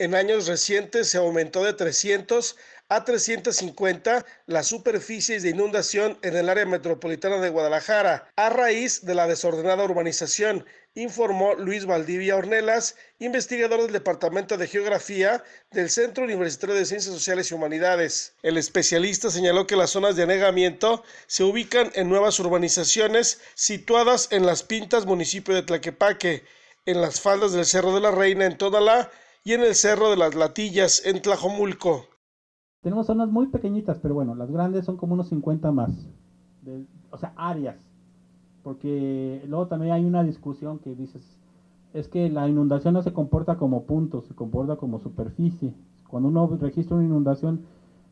En años recientes se aumentó de 300 a 350 las superficies de inundación en el área metropolitana de Guadalajara, a raíz de la desordenada urbanización, informó Luis Valdivia Ornelas, investigador del Departamento de Geografía del Centro Universitario de Ciencias Sociales y Humanidades. El especialista señaló que las zonas de anegamiento se ubican en nuevas urbanizaciones situadas en las Pintas, municipio de Tlaquepaque, en las faldas del Cerro de la Reina, en toda la y en el Cerro de las Latillas, en Tlajomulco. Tenemos zonas muy pequeñitas, pero bueno, las grandes son como unos 50 más. o sea, áreas. Porque luego también hay una discusión que dices, es que la inundación no se comporta como punto, se comporta como superficie. Cuando uno registra una inundación,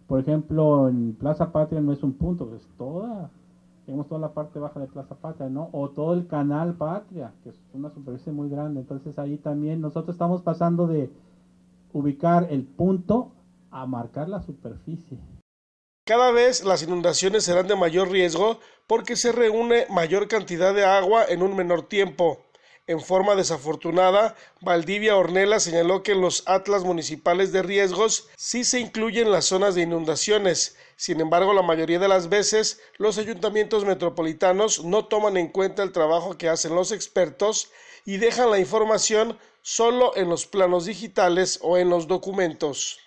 por ejemplo, en Plaza Patria no es un punto, es toda tenemos toda la parte baja de Plaza Patria, ¿no? O todo el canal Patria, que es una superficie muy grande. Entonces ahí también nosotros estamos pasando de ubicar el punto a marcar la superficie. Cada vez las inundaciones serán de mayor riesgo porque se reúne mayor cantidad de agua en un menor tiempo. En forma desafortunada, Valdivia Ornella señaló que en los atlas municipales de riesgos sí se incluyen las zonas de inundaciones. Sin embargo, la mayoría de las veces los ayuntamientos metropolitanos no toman en cuenta el trabajo que hacen los expertos y dejan la información solo en los planos digitales o en los documentos.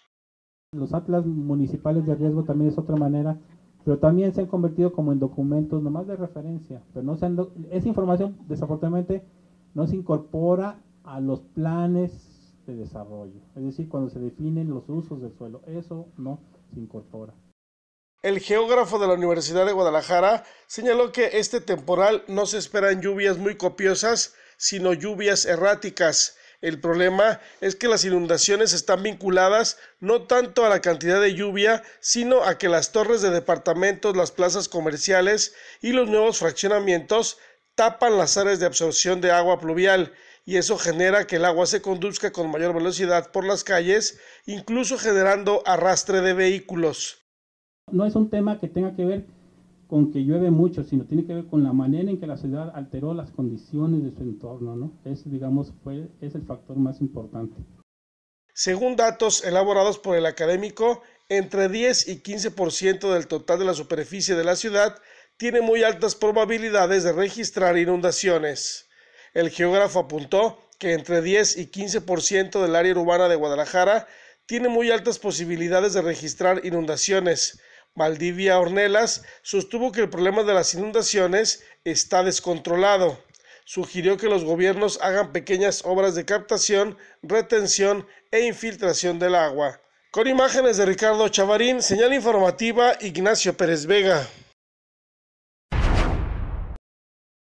Los atlas municipales de riesgo también es otra manera, pero también se han convertido como en documentos nomás de referencia, pero no es esa información desafortunadamente no se incorpora a los planes de desarrollo, es decir, cuando se definen los usos del suelo, eso no se incorpora. El geógrafo de la Universidad de Guadalajara señaló que este temporal no se esperan lluvias muy copiosas, sino lluvias erráticas. El problema es que las inundaciones están vinculadas no tanto a la cantidad de lluvia, sino a que las torres de departamentos, las plazas comerciales y los nuevos fraccionamientos tapan las áreas de absorción de agua pluvial y eso genera que el agua se conduzca con mayor velocidad por las calles, incluso generando arrastre de vehículos. No es un tema que tenga que ver con que llueve mucho, sino tiene que ver con la manera en que la ciudad alteró las condiciones de su entorno, ¿no? Es, digamos, fue, es el factor más importante. Según datos elaborados por el académico, entre 10 y 15% del total de la superficie de la ciudad tiene muy altas probabilidades de registrar inundaciones. El geógrafo apuntó que entre 10 y 15% del área urbana de Guadalajara tiene muy altas posibilidades de registrar inundaciones. Valdivia Ornelas sostuvo que el problema de las inundaciones está descontrolado. Sugirió que los gobiernos hagan pequeñas obras de captación, retención e infiltración del agua. Con imágenes de Ricardo Chavarín, señal informativa Ignacio Pérez Vega.